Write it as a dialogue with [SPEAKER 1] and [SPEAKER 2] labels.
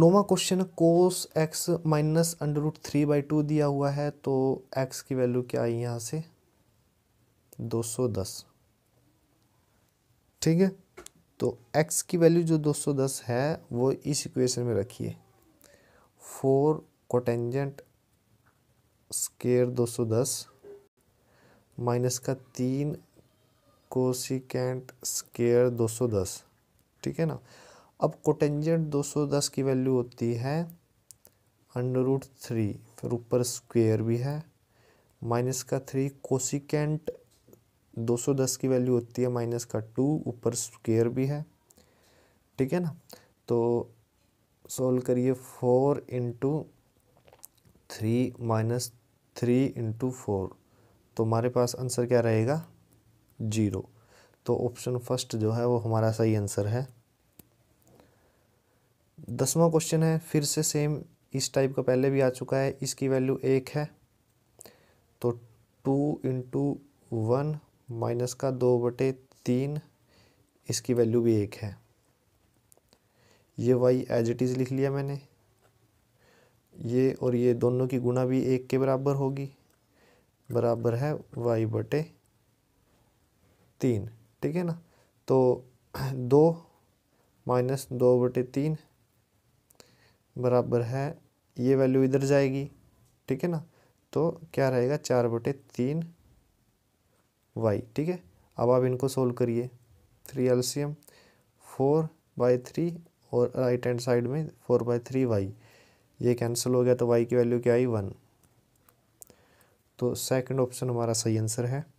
[SPEAKER 1] Nova question cos x minus under root three by two दिया हुआ है तो एक्स की वैल्यू क्या आई यहाँ से दो सौ दस ठीक है तो एक्स की वैल्यू जो दो सौ दस है वो इस इक्वेशन में रखिए फोर कोटेंजेंट स्केयर दो सौ दस माइनस का तीन कोसिकेंट स्केयर दो सौ दस ठीक है ना अब कोटेंजेंट 210 की वैल्यू होती है अंडर रूट थ्री फिर ऊपर स्क्वेयर भी है माइनस का थ्री कोसिकेंट 210 की वैल्यू होती है माइनस का टू ऊपर स्क्वेयर भी है ठीक है ना तो सोल्व करिए four into three minus three into four तो हमारे पास आंसर क्या रहेगा जीरो तो ऑप्शन फर्स्ट जो है वो हमारा सही आंसर है दसवा क्वेश्चन है फिर से सेम इस टाइप का पहले भी आ चुका है इसकी वैल्यू एक है तो टू इंटू वन माइनस का दो बटे तीन इसकी वैल्यू भी एक है ये वाई एज इट इज़ लिख लिया मैंने ये और ये दोनों की गुणा भी एक के बराबर होगी बराबर है वाई बटे तीन ठीक है ना तो दो माइनस दो बटे तीन बराबर है ये वैल्यू इधर जाएगी ठीक है ना तो क्या रहेगा चार बटे तीन वाई ठीक है अब आप इनको सोल्व करिए थ्री एल्सियम फोर बाई थ्री और राइट हैंड साइड में फोर बाई थ्री वाई ये कैंसिल हो गया तो वाई की वैल्यू क्या आई वन तो सेकंड ऑप्शन हमारा सही आंसर है